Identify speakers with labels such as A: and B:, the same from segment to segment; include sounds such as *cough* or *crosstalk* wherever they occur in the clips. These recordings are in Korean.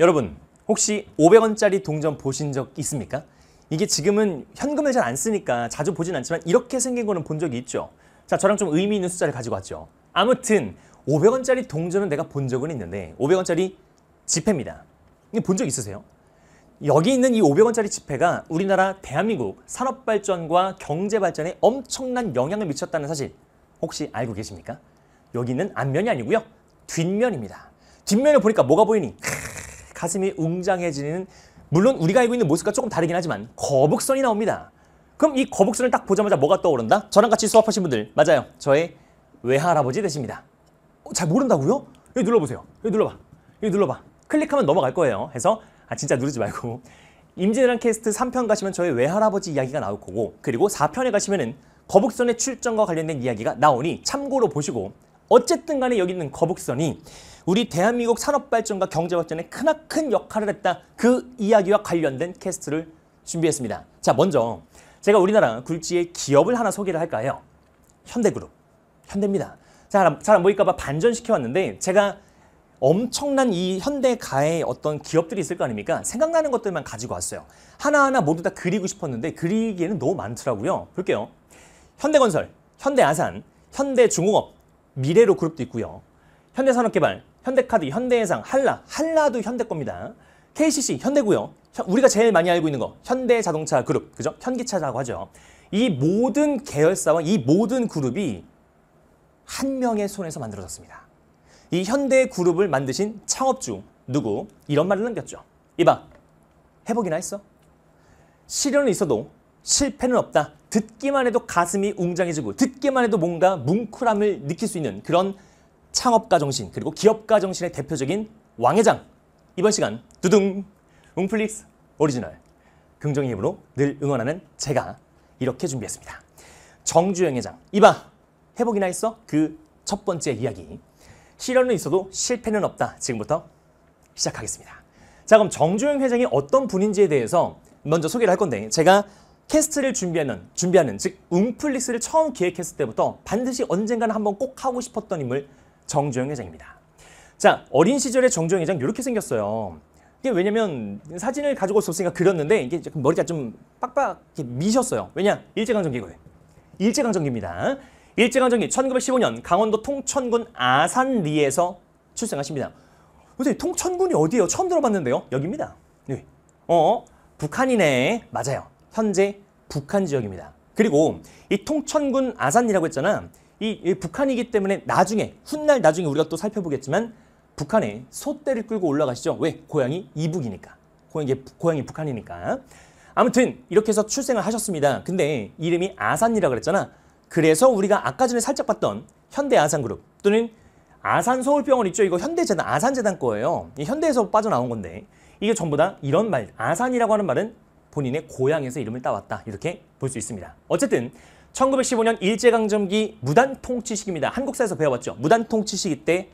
A: 여러분 혹시 500원짜리 동전 보신 적 있습니까? 이게 지금은 현금을 잘 안 쓰니까 자주 보진 않지만 이렇게 생긴 거는 본 적이 있죠. 자, 저랑 좀 의미 있는 숫자를 가지고 왔죠. 아무튼 500원짜리 동전은 내가 본 적은 있는데 500원짜리 지폐입니다. 이게본적 있으세요? 여기 있는 이 500원짜리 지폐가 우리나라 대한민국 산업 발전과 경제 발전에 엄청난 영향을 미쳤다는 사실 혹시 알고 계십니까? 여기는 앞면이 아니고요. 뒷면입니다. 뒷면을 보니까 뭐가 보이니? 가슴이 웅장해지는 물론 우리가 알고 있는 모습과 조금 다르긴 하지만 거북선이 나옵니다. 그럼 이 거북선을 딱 보자마자 뭐가 떠오른다? 저랑 같이 수업하신 분들 맞아요. 저의 외할아버지 되십니다. 어, 잘 모른다고요? 여기 눌러보세요. 여기 눌러봐. 여기 눌러봐. 클릭하면 넘어갈 거예요. 해서 아 진짜 누르지 말고 임진왜란 캐스트 3편 가시면 저의 외할아버지 이야기가 나올 거고 그리고 4편에 가시면은 거북선의 출전과 관련된 이야기가 나오니 참고로 보시고 어쨌든 간에 여기 있는 거북선이 우리 대한민국 산업발전과 경제발전에 크나큰 역할을 했다. 그 이야기와 관련된 캐스트를 준비했습니다. 자, 먼저 제가 우리나라 굴지의 기업을 하나 소개를 할까 요 현대그룹. 현대입니다. 잘안 보일까 봐 반전시켜왔는데 제가 엄청난 이 현대가의 어떤 기업들이 있을 거 아닙니까? 생각나는 것들만 가지고 왔어요. 하나하나 모두 다 그리고 싶었는데 그리기에는 너무 많더라고요. 볼게요. 현대건설, 현대아산, 현대중공업, 미래로 그룹도 있고요. 현대산업개발, 현대카드, 현대해상, 한라, 한라도 현대 겁니다. KCC 현대고요. 우리가 제일 많이 알고 있는 거 현대자동차 그룹, 그죠? 현기차라고 하죠. 이 모든 계열사와 이 모든 그룹이 한 명의 손에서 만들어졌습니다. 이 현대 그룹을 만드신 창업주 누구 이런 말을 남겼죠. 이봐 해보기나 했어. 실현은 있어도 실패는 없다. 듣기만 해도 가슴이 웅장해지고 듣기만 해도 뭔가 뭉클함을 느낄 수 있는 그런 창업가 정신 그리고 기업가 정신의 대표적인 왕회장 이번 시간 두둥 웅플릭스 오리지널 긍정의 힘으로 늘 응원하는 제가 이렇게 준비했습니다. 정주영 회장 이봐 회복이나 했어 그 첫 번째 이야기 실현은 있어도 실패는 없다 지금부터 시작하겠습니다. 자 그럼 정주영 회장이 어떤 분인지에 대해서 먼저 소개를 할 건데 제가 캐스트를 준비하는, 준비하는 즉음플릭스를 처음 기획했을 때부터 반드시 언젠가는 한번 꼭 하고 싶었던 인물 정주영 회장입니다. 자, 어린 시절에 정주영 회장 이렇게 생겼어요. 이게 왜냐면 사진을 가지고 올 수 없으니까 그렸는데 이게 머리가 좀 빡빡 미셨어요. 왜냐? 일제강점기거든. 일제강점기입니다. 일제강점기 1915년 강원도 통천군 아산리에서 출생하십니다. 선생님 통천군이 어디예요? 처음 들어봤는데요. 여기입니다. 여 네. 어? 북한이네. 맞아요. 현재 북한 지역입니다. 그리고 이 통천군 아산이라고 했잖아. 이, 이 북한이기 때문에 나중에 훗날 나중에 우리가 또 살펴보겠지만 북한에 소떼를 끌고 올라가시죠. 왜? 고향이 이북이니까. 고향이, 고향이 북한이니까. 아무튼 이렇게 해서 출생을 하셨습니다. 근데 이름이 아산이라고 그랬잖아. 그래서 우리가 아까 전에 살짝 봤던 현대아산그룹 또는 아산서울병원 있죠. 이거 현대재단, 아산재단 거예요. 현대에서 빠져나온 건데 이게 전부 다 이런 말, 아산이라고 하는 말은 본인의 고향에서 이름을 따왔다 이렇게 볼 수 있습니다. 어쨌든 1915년 일제강점기 무단통치식입니다. 한국사에서 배워봤죠. 무단통치식 이때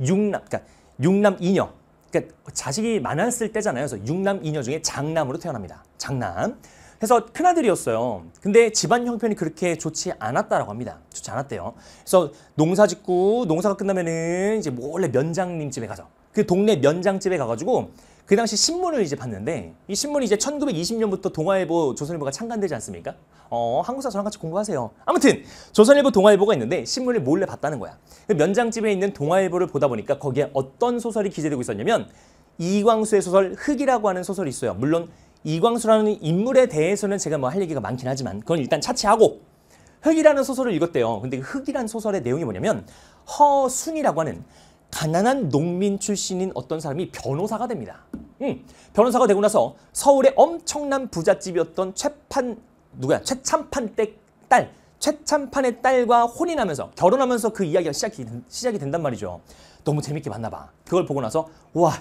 A: 육남, 그러니까 육남 이녀, 그러니까 자식이 많았을 때잖아요. 그래서 육남 이녀 중에 장남으로 태어납니다. 장남. 그래서 큰아들이었어요. 근데 집안 형편이 그렇게 좋지 않았다라고 합니다. 좋지 않았대요. 그래서 농사 짓고 농사가 끝나면은 이제 몰래 면장님 집에 가서 그 동네 면장집에 가가지고 그 당시 신문을 이제 봤는데 이 신문이 이제 1920년부터 동아일보, 조선일보가 창간되지 않습니까? 어, 한국사 저랑 같이 공부하세요. 아무튼 조선일보, 동아일보가 있는데 신문을 몰래 봤다는 거야. 그 면장집에 있는 동아일보를 보다 보니까 거기에 어떤 소설이 기재되고 있었냐면 이광수의 소설 흑이라고 하는 소설이 있어요. 물론 이광수라는 인물에 대해서는 제가 뭐 할 얘기가 많긴 하지만 그건 일단 차치하고 흑이라는 소설을 읽었대요. 근데 그 흑이라는 소설의 내용이 뭐냐면 허순이라고 하는 가난한 농민 출신인 어떤 사람이 변호사가 됩니다. 음, 변호사가 되고 나서 서울의 엄청난 부잣집이었던 최판 누구야? 최참판 때 최참판의 딸과 혼인하면서 결혼하면서 그 이야기가 시작이, 시작이 된단 말이죠. 너무 재밌게 봤나 봐. 그걸 보고 나서 와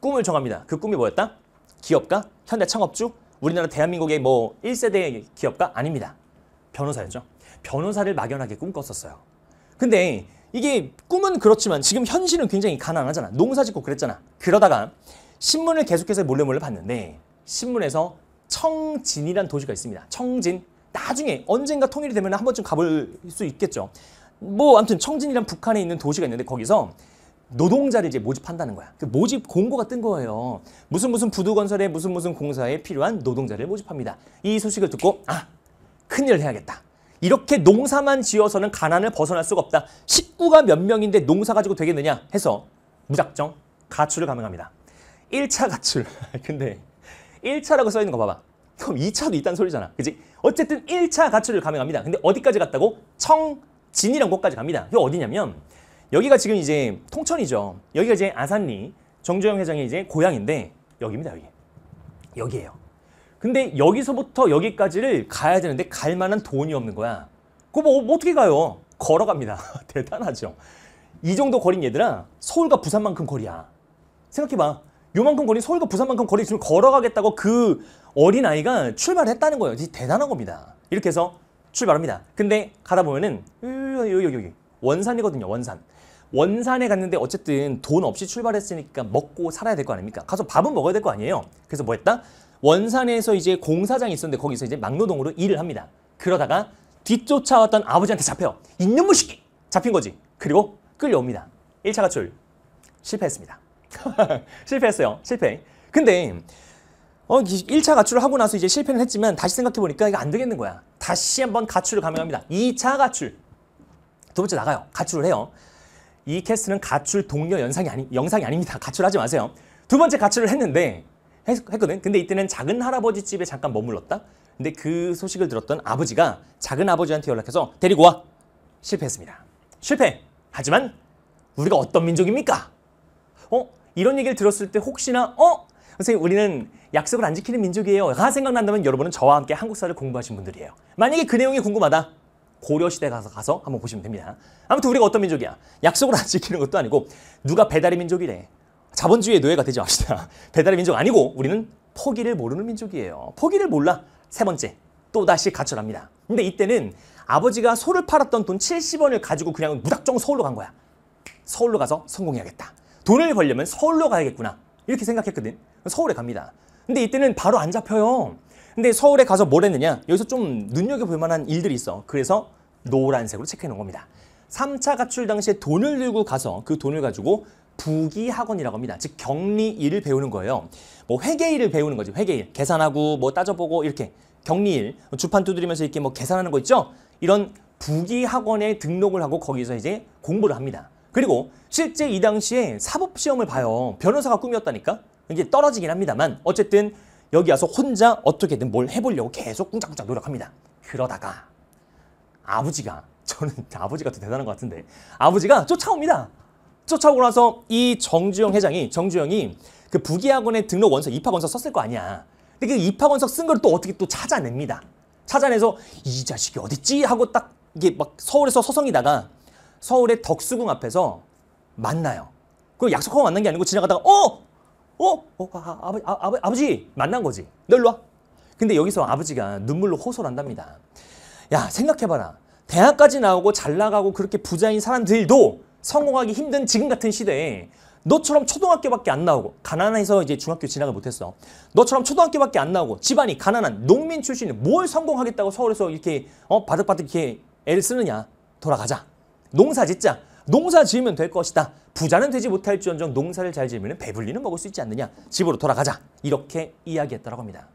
A: 꿈을 정합니다. 그 꿈이 뭐였다? 기업가? 현대 창업주? 우리나라 대한민국의 뭐 1세대 기업가? 아닙니다. 변호사였죠. 변호사를 막연하게 꿈꿨었어요. 근데 이게 꿈은 그렇지만 지금 현실은 굉장히 가난하잖아. 농사 짓고 그랬잖아. 그러다가 신문을 계속해서 몰래 몰래 봤는데 신문에서 청진이란 도시가 있습니다. 청진. 나중에 언젠가 통일이 되면 한 번쯤 가볼 수 있겠죠. 뭐 아무튼 청진이란 북한에 있는 도시가 있는데 거기서 노동자를 이제 모집한다는 거야. 그 모집 공고가 뜬 거예요. 무슨 무슨 부두건설에 무슨 무슨 공사에 필요한 노동자를 모집합니다. 이 소식을 듣고 아 큰일을 해야겠다. 이렇게 농사만 지어서는 가난을 벗어날 수가 없다. 식구가 몇 명인데 농사 가지고 되겠느냐 해서 무작정 가출을 감행합니다. 1차 가출. *laughs* 근데 1차라고 써 있는 거 봐봐. 그럼 2차도 있다는 소리잖아. 그지 어쨌든 1차 가출을 감행합니다. 근데 어디까지 갔다고? 청진이란 곳까지 갑니다. 이게 어디냐면 여기가 지금 이제 통천이죠. 여기가 이제 아산리 정조영 회장의 이제 고향인데 여기입니다. 여기. 여기예요. 근데 여기서부터 여기까지를 가야 되는데 갈 만한 돈이 없는 거야. 그거 뭐, 뭐 어떻게 가요? 걸어갑니다. *laughs* 대단하죠. 이 정도 거린 얘들아 서울과 부산만큼 거리야. 생각해봐. 요만큼 거리 서울과 부산만큼 거리 있으면 걸어가겠다고 그 어린아이가 출발했다는 거예요. 대단한 겁니다. 이렇게 해서 출발합니다. 근데 가다 보면은 여기 여기 여기 원산이거든요. 원산. 원산에 갔는데 어쨌든 돈 없이 출발했으니까 먹고 살아야 될 거 아닙니까? 가서 밥은 먹어야 될 거 아니에요. 그래서 뭐 했다? 원산에서 이제 공사장이 있었는데 거기서 이제 막노동으로 일을 합니다. 그러다가 뒤쫓아왔던 아버지한테 잡혀. 이놈의 새끼! 잡힌 거지. 그리고 끌려옵니다. 1차 가출. 실패했습니다. *laughs* 실패했어요. 실패. 근데 어, 1차 가출을 하고 나서 이제 실패는 했지만 다시 생각해보니까 이게안 되겠는 거야. 다시 한번 가출을 감행합니다. 2차 가출. 두 번째 나가요. 가출을 해요. 이캐스는 가출 동료 연상이 아니, 영상이 아닙니다. 가출하지 마세요. 두 번째 가출을 했는데 했거든. 했 근데 이때는 작은 할아버지 집에 잠깐 머물렀다. 근데 그 소식을 들었던 아버지가 작은 아버지한테 연락해서 데리고 와. 실패했습니다. 실패. 하지만 우리가 어떤 민족입니까? 어? 이런 얘기를 들었을 때 혹시나 어? 선생님 우리는 약속을 안 지키는 민족이에요. 가 생각난다면 여러분은 저와 함께 한국사를 공부하신 분들이에요. 만약에 그 내용이 궁금하다. 고려시대 가서 가서 한번 보시면 됩니다. 아무튼 우리가 어떤 민족이야? 약속을 안 지키는 것도 아니고 누가 배달의 민족이래. 자본주의의 노예가 되지 맙시다. *laughs* 배달의 민족 아니고 우리는 포기를 모르는 민족이에요. 포기를 몰라. 세 번째, 또다시 가출합니다. 근데 이때는 아버지가 소를 팔았던 돈 70원을 가지고 그냥 무작정 서울로 간 거야. 서울로 가서 성공해야겠다. 돈을 벌려면 서울로 가야겠구나. 이렇게 생각했거든. 서울에 갑니다. 근데 이때는 바로 안 잡혀요. 근데 서울에 가서 뭘 했느냐? 여기서 좀 눈여겨볼 만한 일들이 있어. 그래서 노란색으로 체크해 놓은 겁니다. 3차 가출 당시에 돈을 들고 가서 그 돈을 가지고 부기 학원이라고 합니다. 즉 격리 일을 배우는 거예요. 뭐 회계 일을 배우는 거죠 회계 일. 계산하고 뭐 따져보고 이렇게 격리 일. 뭐 주판 두드리면서 이렇게 뭐 계산하는 거 있죠? 이런 부기 학원에 등록을 하고 거기서 이제 공부를 합니다. 그리고 실제 이 당시에 사법 시험을 봐요. 변호사가 꿈이었다니까. 이게 떨어지긴 합니다만 어쨌든 여기 와서 혼자 어떻게든 뭘 해보려고 계속 꿍짝꿍짝 노력합니다. 그러다가 아버지가 저는 아버지가 더 대단한 것 같은데 아버지가 쫓아옵니다. 쫓아오고 나서 이 정주영 회장이 정주영이 그 부기학원의 등록 원서 입학 원서 썼을 거 아니야. 근데 그 입학 원서 쓴 걸 또 어떻게 또 찾아냅니다. 찾아내서 이 자식이 어딨지 하고 딱 이게 막 서울에서 서성이다가 서울의 덕수궁 앞에서 만나요. 그리고 약속하고 만난 게 아니고 지나가다가 어! 어? 어 아, 아 아버, 지 아, 아버, 아버지 만난 거지. 널 일로 와. 근데 여기서 아버지가 눈물로 호소를 한답니다. 야 생각해봐라. 대학까지 나오고 잘 나가고 그렇게 부자인 사람들도 성공하기 힘든 지금 같은 시대에 너처럼 초등학교밖에 안 나오고 가난해서 이제 중학교 진학을 못했어. 너처럼 초등학교밖에 안 나오고 집안이 가난한 농민 출신이 뭘 성공하겠다고 서울에서 이렇게 어 바득바득 이렇게 애를 쓰느냐. 돌아가자. 농사 짓자. 농사 지으면 될 것이다. 부자는 되지 못할지언정 농사를 잘 지으면 배불리는 먹을 수 있지 않느냐. 집으로 돌아가자. 이렇게 이야기했다라고 합니다.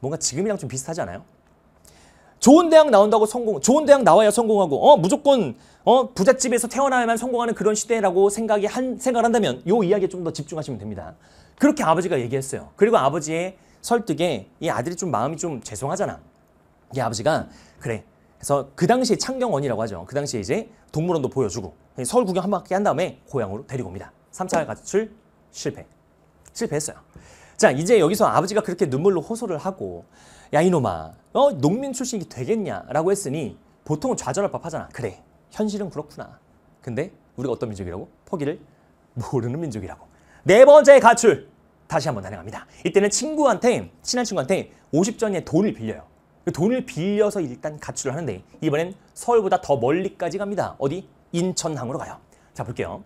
A: 뭔가 지금이랑 좀 비슷하지 않아요? 좋은 대학 나온다고 성공, 좋은 대학 나와야 성공하고 어 무조건 어, 부잣집에서 태어나야만 성공하는 그런 시대라고 생각이 한, 생각한다면 을요 이야기에 좀 더 집중하시면 됩니다. 그렇게 아버지가 얘기했어요. 그리고 아버지의 설득에 이 아들이 좀 마음이 좀 죄송하잖아. 이 아버지가 그래. 그래서 그 당시에 창경원이라고 하죠. 그 당시에 이제 동물원도 보여주고 서울 구경 한 바퀴 한 다음에 고향으로 데리고 옵니다. 3차 가출 실패. 실패했어요. 자 이제 여기서 아버지가 그렇게 눈물로 호소를 하고 야 이놈아 어 농민 출신이 되겠냐라고 했으니 보통은 좌절할 법하잖아. 그래 현실은 그렇구나. 근데 우리가 어떤 민족이라고? 포기를 모르는 민족이라고. 네 번째 가출. 다시 한번 단행합니다. 이때는 친구한테, 친한 친구한테 5 0전의 돈을 빌려요. 그 돈을 빌려서 일단 가출을 하는데 이번엔 서울보다 더 멀리까지 갑니다. 어디? 인천항으로 가요. 자, 볼게요.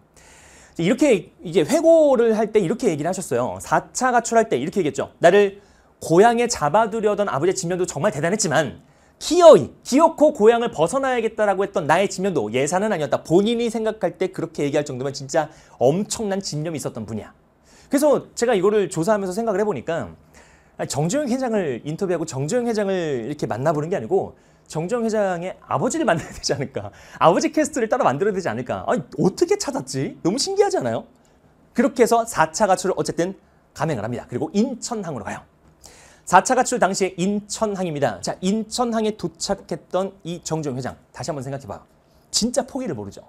A: 이렇게 이제 회고를 할 때 이렇게 얘기를 하셨어요. 4차 가출할 때 이렇게 얘기했죠. 나를 고향에 잡아두려던 아버지의 집면도 정말 대단했지만 희어이 기어코 고향을 벗어나야겠다라고 했던 나의 집념도 예산은 아니었다. 본인이 생각할 때 그렇게 얘기할 정도면 진짜 엄청난 진념이 있었던 분이야. 그래서 제가 이거를 조사하면서 생각을 해보니까 정주영 회장을 인터뷰하고 정주영 회장을 이렇게 만나보는 게 아니고 정주영 회장의 아버지를 만나야 되지 않을까. 아버지 캐스트를 따로 만들어야 되지 않을까. 아니 어떻게 찾았지? 너무 신기하지 않아요? 그렇게 해서 4차 가출을 어쨌든 감행을 합니다. 그리고 인천항으로 가요. 4차 가출 당시에 인천항입니다. 자, 인천항에 도착했던 이 정종 회장 다시 한번 생각해봐요. 진짜 포기를 모르죠.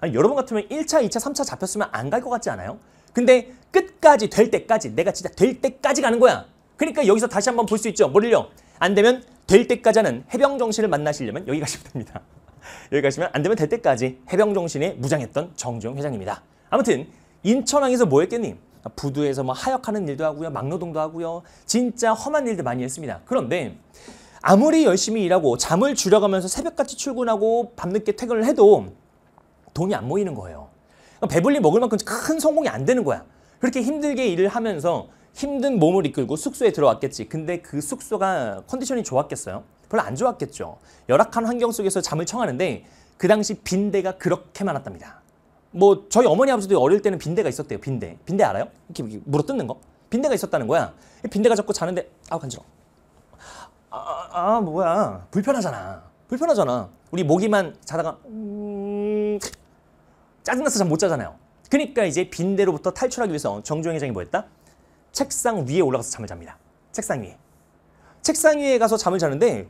A: 아니, 여러분 같으면 1차, 2차, 3차 잡혔으면 안 갈 것 같지 않아요? 근데 끝까지 될 때까지 내가 진짜 될 때까지 가는 거야. 그러니까 여기서 다시 한번 볼 수 있죠. 뭐를려안 되면 될 때까지 하는 해병 정신을 만나시려면 여기 가시면 됩니다. *laughs* 여기 가시면 안 되면 될 때까지 해병 정신에 무장했던 정종 회장입니다. 아무튼 인천항에서 뭐 했겠니? 부두에서 뭐 하역하는 일도 하고요. 막노동도 하고요. 진짜 험한 일들 많이 했습니다. 그런데 아무리 열심히 일하고 잠을 줄여가면서 새벽같이 출근하고 밤늦게 퇴근을 해도 돈이 안 모이는 거예요. 배불리 먹을 만큼 큰 성공이 안 되는 거야. 그렇게 힘들게 일을 하면서 힘든 몸을 이끌고 숙소에 들어왔겠지. 근데 그 숙소가 컨디션이 좋았겠어요? 별로 안 좋았겠죠. 열악한 환경 속에서 잠을 청하는데 그 당시 빈대가 그렇게 많았답니다. 뭐 저희 어머니 아버지도 어릴 때는 빈대가 있었대요. 빈대. 빈대 알아요? 이렇게 물어 뜯는 거. 빈대가 있었다는 거야. 빈대가 자꾸 자는데 아우 간지러. 아 아, 아, 아 뭐야 불편하잖아. 불편하잖아. 우리 모기만 자다가 음... 짜증나서 잠 못 자잖아요. 그러니까 이제 빈대로부터 탈출하기 위해서 정조 회장이 뭐였다? 책상 위에 올라가서 잠을 잡니다. 책상 위에. 책상 위에 가서 잠을 자는데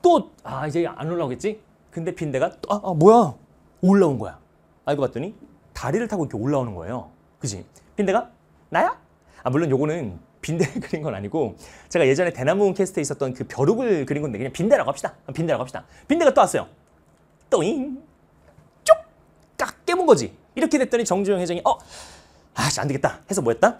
A: 또 아 이제 안 올라오겠지? 근데 빈대가 또, 아, 아 뭐야 올라온 거야. 알고 봤더니 다리를 타고 이렇게 올라오는 거예요. 그지? 빈대가 나야? 아 물론 요거는 빈대 를 *laughs* 그린 건 아니고 제가 예전에 대나무 캐스트에 있었던 그 벼룩을 그린 건데 그냥 빈대라고 합시다. 빈대라고 합시다. 빈대가 또 왔어요. 또잉 쪽! 깍 깨문 거지. 이렇게 됐더니 정주영 회장이 어? 아씨 안 되겠다 해서 뭐했다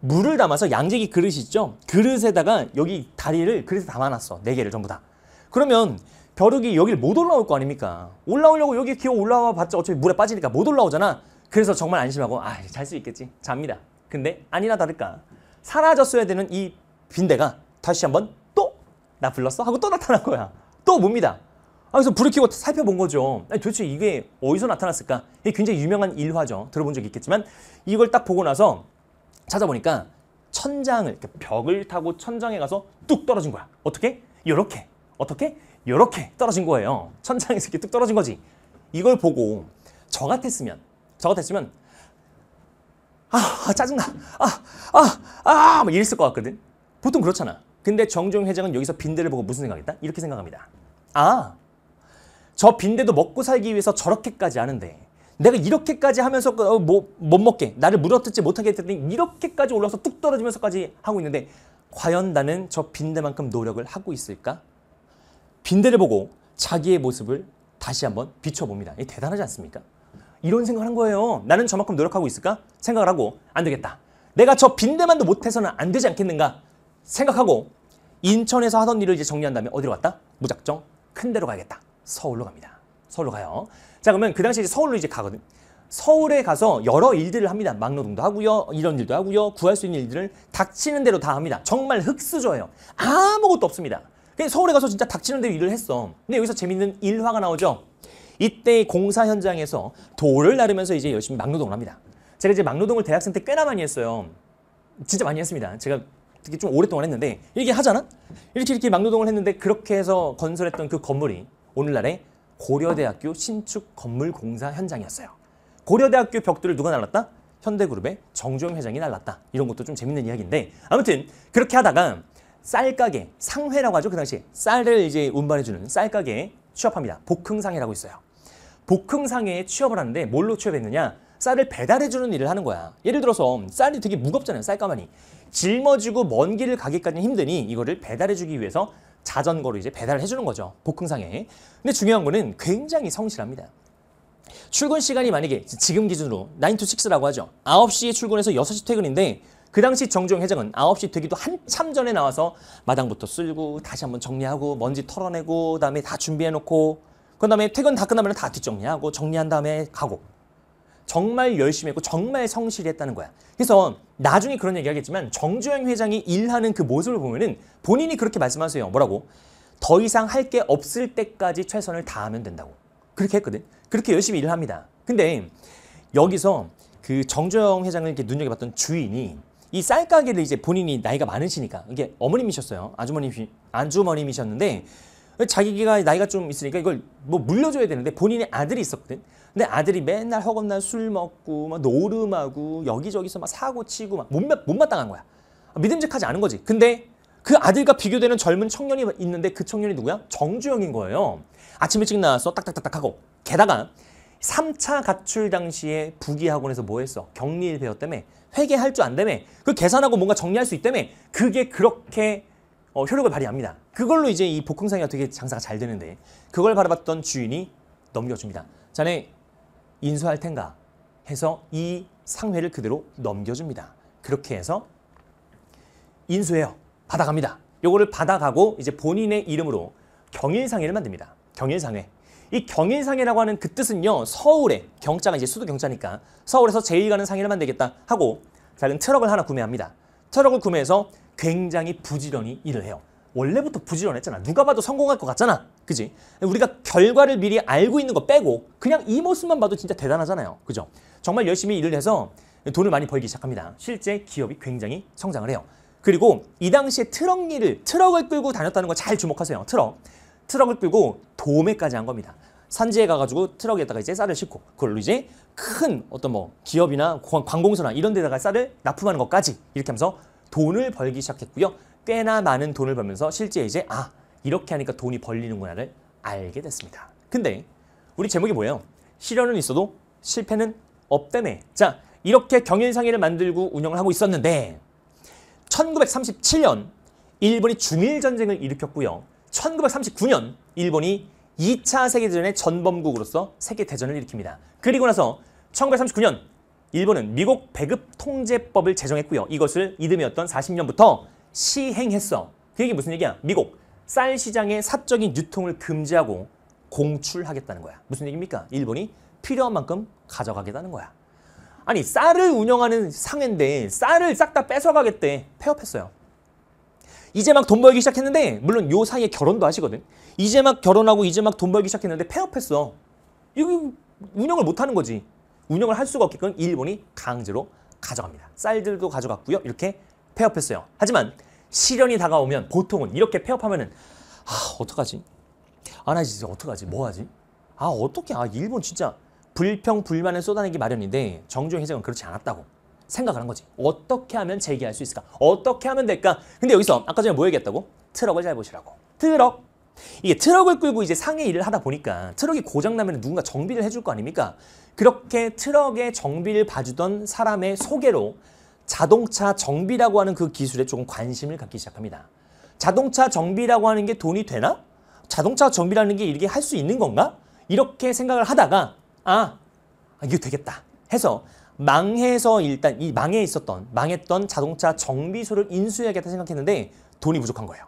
A: 물을 담아서 양재기 그릇이 있죠? 그릇에다가 여기 다리를 그릇에 담아놨어. 네 개를 전부 다. 그러면 벼룩이 여길 못 올라올 거 아닙니까? 올라오려고 여기 기어 올라와 봤자 어차피 물에 빠지니까 못 올라오잖아. 그래서 정말 안심하고 아, 잘 수 있겠지. 잡니다. 근데 아니나 다를까. 사라졌어야 되는 이 빈대가 다시 한번 또 나 불렀어? 하고 또 나타난 거야. 또 뭡니다. 아, 그래서 불을 켜고 살펴본 거죠. 아니, 도대체 이게 어디서 나타났을까? 이게 굉장히 유명한 일화죠. 들어본 적 있겠지만 이걸 딱 보고 나서 찾아보니까 천장을 이렇게 그러니까 벽을 타고 천장에 가서 뚝 떨어진 거야. 어떻게? 이렇게. 어떻게? 이렇게 떨어진 거예요. 천장에서 이렇게 뚝 떨어진 거지. 이걸 보고 저 같았으면 저 같았으면 아, 아 짜증나. 아, 아, 아, 막 뭐 이랬을 것 같거든. 보통 그렇잖아. 근데 정종 회장은 여기서 빈대를 보고 무슨 생각했다? 이렇게 생각합니다. 아, 저 빈대도 먹고 살기 위해서 저렇게까지 하는데 내가 이렇게까지 하면서 그, 어, 뭐, 못 먹게 나를 물어뜯지 못하게 했더니 이렇게까지 올라서 뚝 떨어지면서까지 하고 있는데 과연 나는 저 빈대만큼 노력을 하고 있을까? 빈대를 보고 자기의 모습을 다시 한번 비춰봅니다. 이게 대단하지 않습니까? 이런 생각을 한 거예요. 나는 저만큼 노력하고 있을까? 생각을 하고 안 되겠다. 내가 저 빈대만도 못해서는 안 되지 않겠는가? 생각하고 인천에서 하던 일을 이제 정리한 다음에 어디로 갔다? 무작정 큰 데로 가야겠다. 서울로 갑니다. 서울로 가요. 자 그러면 그 당시에 이제 서울로 이제 가거든. 서울에 가서 여러 일들을 합니다. 막노동도 하고요. 이런 일도 하고요. 구할 수 있는 일들을 닥치는 대로 다 합니다. 정말 흙수저예요. 아무것도 없습니다. 서울에 가서 진짜 닥치는 대로 일을 했어. 근데 여기서 재밌는 일화가 나오죠. 이때 공사 현장에서 돌을 나르면서 이제 열심히 막노동을 합니다. 제가 이제 막노동을 대학생 때 꽤나 많이 했어요. 진짜 많이 했습니다. 제가 되게 좀 오랫동안 했는데 이렇게 하잖아? 이렇게 이렇게 막노동을 했는데 그렇게 해서 건설했던 그 건물이 오늘날의 고려대학교 신축 건물 공사 현장이었어요. 고려대학교 벽돌을 누가 날랐다? 현대그룹의 정주영 회장이 날랐다. 이런 것도 좀 재밌는 이야기인데 아무튼 그렇게 하다가 쌀가게, 상회라고 하죠. 그 당시에 쌀을 이제 운반해주는 쌀가게에 취업합니다. 복흥상회라고 있어요. 복흥상회에 취업을 하는데 뭘로 취업했느냐? 쌀을 배달해주는 일을 하는 거야. 예를 들어서 쌀이 되게 무겁잖아요. 쌀가마니. 짊어지고먼 길을 가기까지는 힘드니 이거를 배달해주기 위해서 자전거로 이제 배달을 해주는 거죠. 복흥상회 근데 중요한 거는 굉장히 성실합니다. 출근 시간이 만약에 지금 기준으로 9 to 6라고 하죠. 9시에 출근해서 6시 퇴근인데 그 당시 정종 회장은 9시 되기도 한참 전에 나와서 마당부터 쓸고 다시 한번 정리하고 먼지 털어내고 그다음에 다 준비해놓고 그 다음에 퇴근 다 끝나면 다 뒷정리하고 정리한 다음에 가고 정말 열심히 했고 정말 성실히 했다는 거야. 그래서 나중에 그런 얘기하겠지만 정주영 회장이 일하는 그 모습을 보면은 본인이 그렇게 말씀하세요. 뭐라고? 더 이상 할 게 없을 때까지 최선을 다하면 된다고. 그렇게 했거든. 그렇게 열심히 일을 합니다. 근데 여기서 그 정주영 회장을 이렇게 눈여겨봤던 주인이 이 쌀가게를 이제 본인이 나이가 많으시니까 이게 어머님이셨어요. 아주머님 이 아주머님이셨는데 자기가 나이가 좀 있으니까 이걸 뭐 물려줘야 되는데 본인의 아들이 있었거든. 근데 아들이 맨날 허겁난 술 먹고 막 노름하고 여기저기서 막 사고 치고 막 못마, 못마땅한 거야. 믿음직하지 않은 거지. 근데 그 아들과 비교되는 젊은 청년이 있는데 그 청년이 누구야? 정주영인 거예요. 아침 일찍 나와서 딱딱딱딱 하고 게다가 3차 가출 당시에 부기학원에서 뭐 했어? 격리일 배웠다며 회계할 줄 안다며 그 계산하고 뭔가 정리할 수 있다며 그게 그렇게 어, 효력을 발휘합니다. 그걸로 이제 이 복흥상이 어떻게 장사가 잘 되는데 그걸 바라봤던 주인이 넘겨줍니다. 자네 인수할 텐가 해서 이 상회를 그대로 넘겨줍니다. 그렇게 해서 인수해요. 받아갑니다. 요거를 받아가고 이제 본인의 이름으로 경일상회를 만듭니다. 경일상회. 이경인상이라고 하는 그 뜻은요. 서울에 경자가 이제 수도 경자니까 서울에서 제일 가는 상이를 만들겠다 하고 작은 트럭을 하나 구매합니다. 트럭을 구매해서 굉장히 부지런히 일을 해요. 원래부터 부지런했잖아. 누가 봐도 성공할 것 같잖아. 그지? 우리가 결과를 미리 알고 있는 거 빼고 그냥 이 모습만 봐도 진짜 대단하잖아요. 그죠? 정말 열심히 일을 해서 돈을 많이 벌기 시작합니다. 실제 기업이 굉장히 성장을 해요. 그리고 이 당시에 트럭 일을 트럭을 끌고 다녔다는 거 잘 주목하세요. 트럭. 트럭을 끌고 도매까지 한 겁니다. 산지에 가가지고 트럭에다가 이제 쌀을 싣고 그걸로 이제 큰 어떤 뭐 기업이나 관공서나 이런 데다가 쌀을 납품하는 것까지 이렇게 하면서 돈을 벌기 시작했고요. 꽤나 많은 돈을 벌면서 실제 이제 아 이렇게 하니까 돈이 벌리는구나를 알게 됐습니다. 근데 우리 제목이 뭐예요? 실현은 있어도 실패는 없다며. 자 이렇게 경인상의를 만들고 운영을 하고 있었는데 1937년 일본이 중일 전쟁을 일으켰고요. 1939년 일본이 2차 세계대전의 전범국으로서 세계대전을 일으킵니다. 그리고 나서 1939년 일본은 미국 배급 통제법을 제정했고요. 이것을 이듬해였던 40년부터 시행했어. 그게 무슨 얘기야? 미국 쌀 시장의 사적인 유통을 금지하고 공출하겠다는 거야. 무슨 얘기입니까? 일본이 필요한 만큼 가져가겠다는 거야. 아니 쌀을 운영하는 상인데 쌀을 싹 다 뺏어가겠대. 폐업했어요. 이제 막 돈 벌기 시작했는데 물론 요 사이에 결혼도 하시거든. 이제 막 결혼하고 이제 막 돈 벌기 시작했는데 폐업했어. 이거 운영을 못하는 거지. 운영을 할 수가 없게끔 일본이 강제로 가져갑니다. 쌀들도 가져갔고요. 이렇게 폐업했어요. 하지만 시련이 다가오면 보통은 이렇게 폐업하면은 아 어떡하지? 아나 이제 어떡하지? 뭐하지? 아 어떻게 아 일본 진짜 불평 불만을 쏟아내기 마련인데 정조 회장은 그렇지 않았다고 생각을 한 거지. 어떻게 하면 제기할수 있을까? 어떻게 하면 될까? 근데 여기서 아까 전에 뭐 얘기했다고? 트럭을 잘 보시라고. 트럭. 이게 트럭을 끌고 이제 상해 일을 하다 보니까 트럭이 고장나면 누군가 정비를 해줄 거 아닙니까? 그렇게 트럭의 정비를 봐주던 사람의 소개로 자동차 정비라고 하는 그 기술에 조금 관심을 갖기 시작합니다. 자동차 정비라고 하는 게 돈이 되나? 자동차 정비라는 게 이렇게 할 수 있는 건가? 이렇게 생각을 하다가 아, 아 이게 되겠다 해서 망해서 일단 이망해 있었던 망했던 자동차 정비소를 인수해야겠다 생각했는데 돈이 부족한 거예요.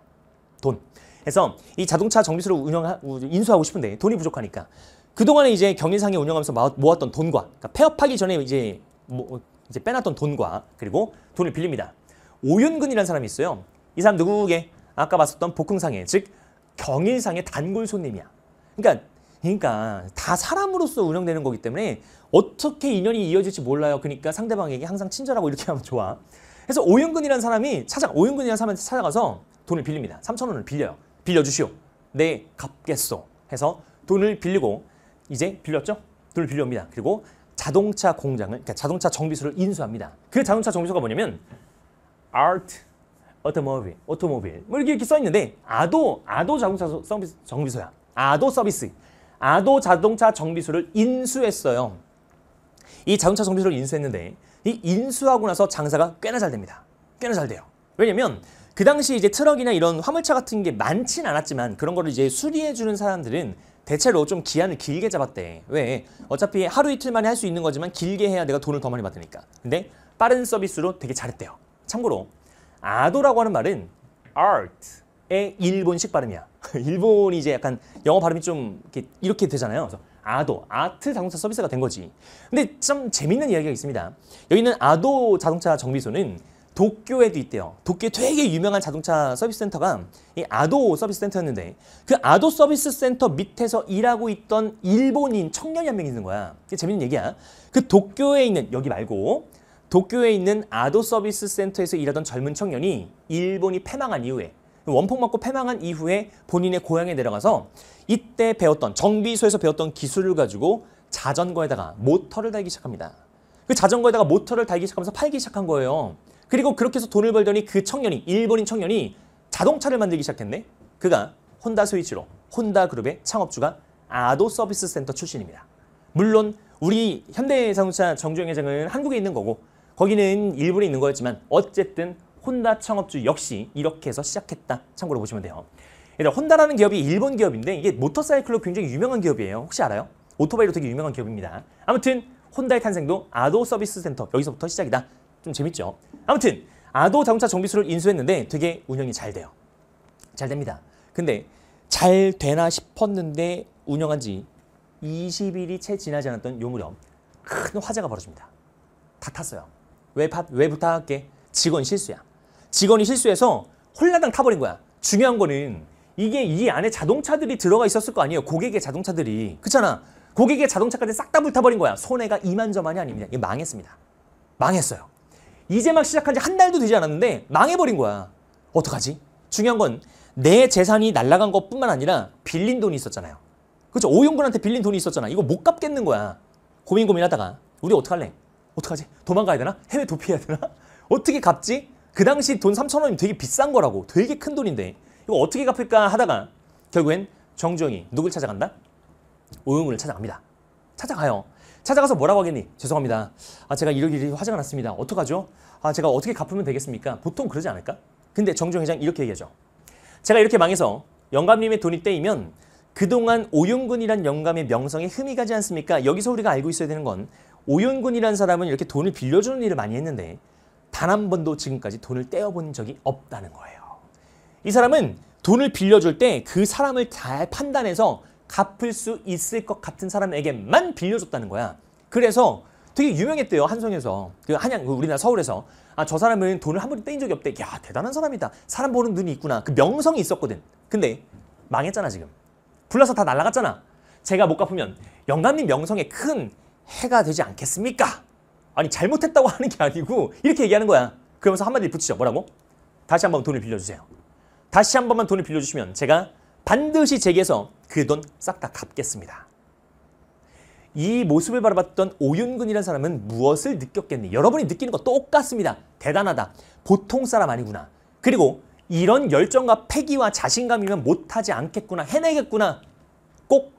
A: 돈. 그래서 이 자동차 정비소를 운영 인수하고 싶은데 돈이 부족하니까 그동안에 이제 경인상에 운영하면서 모았던 돈과 그러니까 폐업하기 전에 이제 뭐 이제 빼놨던 돈과 그리고 돈을 빌립니다. 오윤근이라는 사람이 있어요. 이 사람 누구게? 아까 봤었던 복흥상에즉경인상의 단골 손님이야. 그러니까 그러니까 다 사람으로서 운영되는 거기 때문에 어떻게 인연이 이어질지 몰라요. 그러니까 상대방에게 항상 친절하고 이렇게 하면 좋아. 그래서 오윤근이라는 사람이 찾아 오윤근이라는 사람한테 찾아가서 돈을 빌립니다. 3천 원을 빌려요. 빌려주시오. 네, 갚겠소. 해서 돈을 빌리고 이제 빌렸죠? 돈을 빌려옵니다. 그리고 자동차 공장을 그러니까 자동차 정비소를 인수합니다. 그 자동차 정비소가 뭐냐면 아트 오토모빌, 오토모빌 뭐 이렇게, 이렇게 써 있는데 아도 아도 자동차 서비스 정비소야. 아도 서비스. 아도 자동차 정비소를 인수했어요. 이 자동차 정비소를 인수했는데 이 인수하고 나서 장사가 꽤나 잘 됩니다. 꽤나 잘 돼요. 왜냐면 그 당시 이제 트럭이나 이런 화물차 같은 게 많진 않았지만 그런 거를 이제 수리해 주는 사람들은 대체로 좀 기한을 길게 잡았대. 왜? 어차피 하루 이틀 만에 할 수 있는 거지만 길게 해야 내가 돈을 더 많이 받으니까. 근데 빠른 서비스로 되게 잘했대요. 참고로 아도라고 하는 말은 art의 일본식 발음이야. *laughs* 일본이 이제 약간 영어 발음이 좀 이렇게, 이렇게 되잖아요. 그래서 아도, 아트 자동차 서비스가 된 거지. 근데 참 재밌는 이야기가 있습니다. 여기 있는 아도 자동차 정비소는 도쿄에도 있대요. 도쿄 에 되게 유명한 자동차 서비스 센터가 이 아도 서비스 센터였는데 그 아도 서비스 센터 밑에서 일하고 있던 일본인 청년이 한 명 있는 거야. 그게 재밌는 얘기야. 그 도쿄에 있는 여기 말고 도쿄에 있는 아도 서비스 센터에서 일하던 젊은 청년이 일본이 패망한 이후에 원폭 맞고 패망한 이후에 본인의 고향에 내려가서 이때 배웠던 정비소에서 배웠던 기술을 가지고 자전거에다가 모터를 달기 시작합니다. 그 자전거에다가 모터를 달기 시작하면서 팔기 시작한 거예요. 그리고 그렇게 해서 돈을 벌더니 그 청년이 일본인 청년이 자동차를 만들기 시작했네. 그가 혼다 스위치로 혼다 그룹의 창업주가 아도 서비스 센터 출신입니다. 물론 우리 현대자동차 정주영 회장은 한국에 있는 거고 거기는 일본에 있는 거였지만 어쨌든 혼다 창업주 역시 이렇게 해서 시작했다. 참고로 보시면 돼요. 일단 혼다라는 기업이 일본 기업인데 이게 모터사이클로 굉장히 유명한 기업이에요. 혹시 알아요? 오토바이로 되게 유명한 기업입니다. 아무튼 혼다의 탄생도 아도 서비스 센터 여기서부터 시작이다. 좀 재밌죠? 아무튼 아도 자동차 정비소를 인수했는데 되게 운영이 잘 돼요. 잘 됩니다. 근데 잘 되나 싶었는데 운영한 지 20일이 채 지나지 않았던 요 무렵 큰 화재가 벌어집니다. 다 탔어요. 왜, 바, 왜 부탁할게? 직원 실수야. 직원이 실수해서 홀라당 타버린 거야. 중요한 거는 이게 이 안에 자동차들이 들어가 있었을 거 아니에요. 고객의 자동차들이. 그렇잖아. 고객의 자동차까지 싹 다 불타버린 거야. 손해가 이만저만이 아닙니다. 이게 망했습니다. 망했어요. 이제 막 시작한 지 한 달도 되지 않았는데 망해버린 거야. 어떡하지? 중요한 건 내 재산이 날라간 것뿐만 아니라 빌린 돈이 있었잖아요. 그렇죠? 오용군한테 빌린 돈이 있었잖아. 이거 못 갚겠는 거야. 고민 고민하다가 우리 어떡할래? 어떡하지? 도망가야 되나? 해외 도피해야 되나? *laughs* 어떻게 갚지? 그 당시 돈 3천 원이 되게 비싼 거라고 되게 큰 돈인데 이거 어떻게 갚을까 하다가 결국엔 정정이 누굴 찾아간다? 오영훈을 찾아갑니다. 찾아가요. 찾아가서 뭐라고 하겠니? 죄송합니다. 아 제가 이렇게, 이 화제가 났습니다. 어떡하죠? 아 제가 어떻게 갚으면 되겠습니까? 보통 그러지 않을까? 근데 정정 회장 이렇게 얘기하죠. 제가 이렇게 망해서 영감님의 돈이 떼이면 그동안 오윤근이란 영감의 명성에 흠이 가지 않습니까? 여기서 우리가 알고 있어야 되는 건 오윤근이란 사람은 이렇게 돈을 빌려주는 일을 많이 했는데 단한 번도 지금까지 돈을 떼어본 적이 없다는 거예요. 이 사람은 돈을 빌려줄 때 그 사람을 잘 판단해서 갚을 수 있을 것 같은 사람에게만 빌려줬다는 거야. 그래서 되게 유명했대요 한성에서 그 한양 그 우리나라 서울에서 아 저 사람은 돈을 한 번도 떼인 적이 없대 야 대단한 사람이다 사람 보는 눈이 있구나 그 명성이 있었거든 근데 망했잖아 지금 불러서다 날라갔잖아 제가 못 갚으면 영감님 명성에 큰 해가 되지 않겠습니까 아니 잘못했다고 *laughs* 하는 게 아니고 이렇게 얘기하는 거야. 그러면서 한마디 붙이죠. 뭐라고? 다시 한번 돈을 빌려주세요. 다시 한 번만 돈을 빌려주시면 제가 반드시 제게서 그 돈 싹 다 갚겠습니다. 이 모습을 바라봤던 오윤근이라는 사람은 무엇을 느꼈겠니? 여러분이 느끼는 거 똑같습니다. 대단하다. 보통 사람 아니구나. 그리고 이런 열정과 패기와 자신감이면 못하지 않겠구나. 해내겠구나. 꼭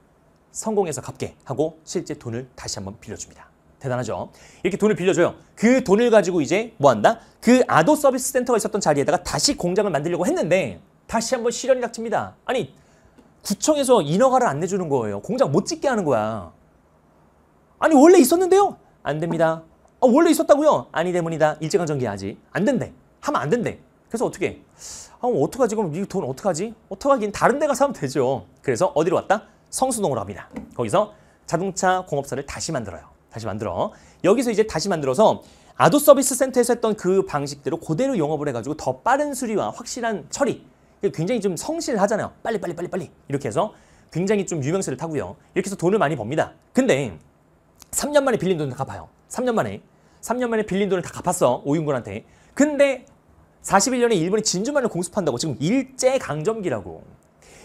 A: 성공해서 갚게 하고 실제 돈을 다시 한 번 빌려줍니다. 대단하죠. 이렇게 돈을 빌려줘요. 그 돈을 가지고 이제 뭐 한다? 그 아도 서비스 센터가 있었던 자리에다가 다시 공장을 만들려고 했는데 다시 한번 실현이 닥칩니다. 아니 구청에서 인허가를 안 내주는 거예요. 공장 못 짓게 하는 거야. 아니 원래 있었는데요? 안 됩니다. 아, 원래 있었다고요? 아니 때문이다 일제강점기 아직 안 된대. 하면 안 된대. 그래서 어떻게? 아 어떡하지? 그럼 이 돈 어떡하지? 어떡하긴 다른 데 가서 하면 되죠. 그래서 어디로 왔다? 성수동으로 갑니다 거기서 자동차 공업사를 다시 만들어요. 다시 만들어. 여기서 이제 다시 만들어서 아도 서비스 센터에서 했던 그 방식대로 그대로 영업을 해가지고 더 빠른 수리와 확실한 처리. 굉장히 좀 성실하잖아요. 빨리 빨리 빨리 빨리 이렇게 해서 굉장히 좀 유명세를 타고요. 이렇게 해서 돈을 많이 법니다. 근데 3년 만에 빌린 돈을 다 갚아요. 3년 만에. 3년 만에 빌린 돈을 다 갚았어. 오윤근한테. 근데 41년에 일본이 진주만을 공습한다고 지금 일제강점기라고.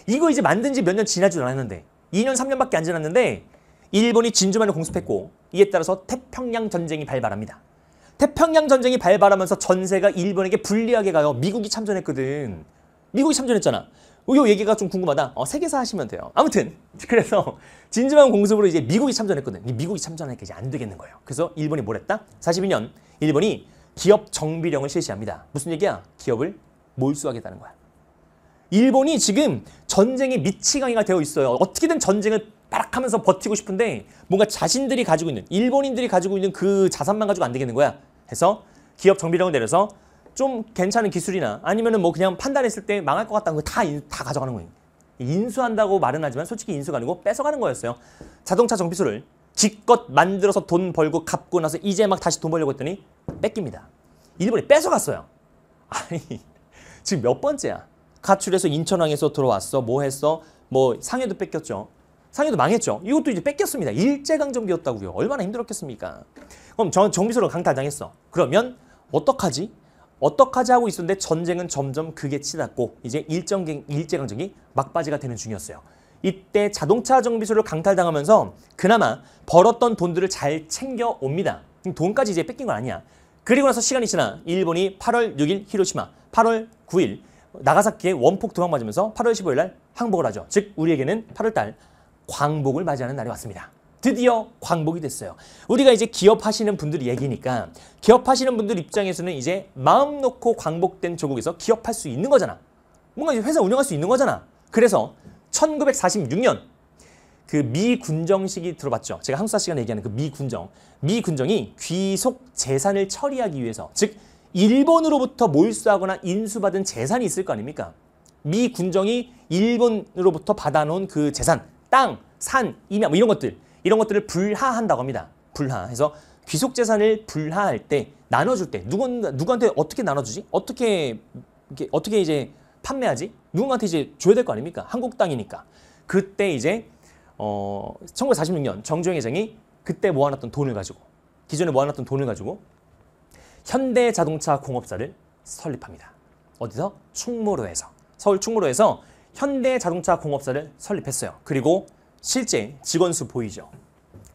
A: 이거 이제 만든 지 몇 년 지나지도 않았는데 2년 3년밖에 안 지났는데 일본이 진주만을 공습했고 이에 따라서 태평양 전쟁이 발발합니다. 태평양 전쟁이 발발하면서 전세가 일본에게 불리하게 가요. 미국이 참전했거든. 미국이 참전했잖아. 요 얘기가 좀 궁금하다. 어, 세계사 하시면 돼요. 아무튼 *laughs* 그래서 진지한 공습으로 이제 미국이 참전했거든. 미국이 참전하니까 이제 안 되겠는 거예요. 그래서 일본이 뭘 했다? 42년 일본이 기업 정비령을 실시합니다. 무슨 얘기야? 기업을 몰수하겠다는 거야. 일본이 지금 전쟁의 미치광이가 되어 있어요. 어떻게든 전쟁을 빠락하면서 버티고 싶은데 뭔가 자신들이 가지고 있는 일본인들이 가지고 있는 그 자산만 가지고 안 되겠는 거야. 해서 기업 정비령을 내려서 좀 괜찮은 기술이나 아니면은 뭐 그냥 판단했을 때 망할 것 같다는 거 다다 다 가져가는 거예요. 인수한다고 말은 하지만 솔직히 인수가 아니고 뺏어가는 거였어요. 자동차 정비소를 기껏 만들어서 돈 벌고 갚고 나서 이제 막 다시 돈 벌려고 했더니 뺏깁니다. 일본이 뺏어갔어요. *laughs* 아니 지금 몇 번째야? 가출해서 인천항에서 들어왔어. 뭐 했어? 뭐 상해도 뺏겼죠. 상해도 망했죠. 이것도 이제 뺏겼습니다. 일제강점기였다고요. 얼마나 힘들었겠습니까? 그럼 전 정비소로 강타당했어. 그러면 어떡하지? 어떡하지 하고 있었는데 전쟁은 점점 극에 치닫고 이제 일정, 일제강점기 막바지가 되는 중이었어요. 이때 자동차 정비소를 강탈당하면서 그나마 벌었던 돈들을 잘 챙겨옵니다. 돈까지 이제 뺏긴 건 아니야. 그리고 나서 시간이 지나 일본이 8월 6일 히로시마, 8월 9일 나가사키에 원폭 도망 맞으면서 8월 15일 날 항복을 하죠. 즉 우리에게는 8월 달 광복을 맞이하는 날이 왔습니다. 드디어 광복이 됐어요. 우리가 이제 기업하시는 분들 얘기니까 기업하시는 분들 입장에서는 이제 마음 놓고 광복된 조국에서 기업할 수 있는 거잖아. 뭔가 이제 회사 운영할 수 있는 거잖아. 그래서 1946년 그 미군정식이 들어봤죠. 제가 한국사 시간에 얘기하는 그 미군정. 미군정이 귀속 재산을 처리하기 위해서 즉 일본으로부터 몰수하거나 인수받은 재산이 있을 거 아닙니까? 미군정이 일본으로부터 받아놓은 그 재산 땅, 산, 임야 뭐 이런 것들 이런 것들을 불하한다고 합니다. 불하. 그래서 귀속 재산을 불하할 때 나눠줄 때 누군 누구한테 어떻게 나눠주지? 어떻게 이렇게 어떻게 이제 판매하지? 누군가한테 이제 줘야 될 거 아닙니까? 한국 땅이니까. 그때 이제 어 1946년 정주영 회장이 그때 모아놨던 돈을 가지고 기존에 모아놨던 돈을 가지고 현대자동차 공업사를 설립합니다. 어디서? 충무로에서. 서울 충무로에서 현대자동차공업사를 설립했어요. 그리고 실제 직원 수 보이죠.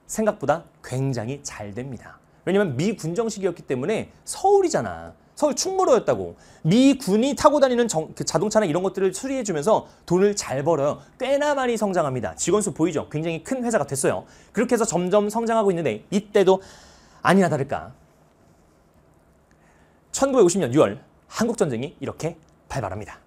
A: 생각보다 굉장히 잘 됩니다. 왜냐면 미군정식이었기 때문에 서울이잖아. 서울 충무로였다고. 미군이 타고 다니는 정, 그 자동차나 이런 것들을 수리해주면서 돈을 잘 벌어요. 꽤나 많이 성장합니다. 직원 수 보이죠? 굉장히 큰 회사가 됐어요. 그렇게 해서 점점 성장하고 있는데 이때도 아니나 다를까. 1950년 6월 한국전쟁이 이렇게 발발합니다.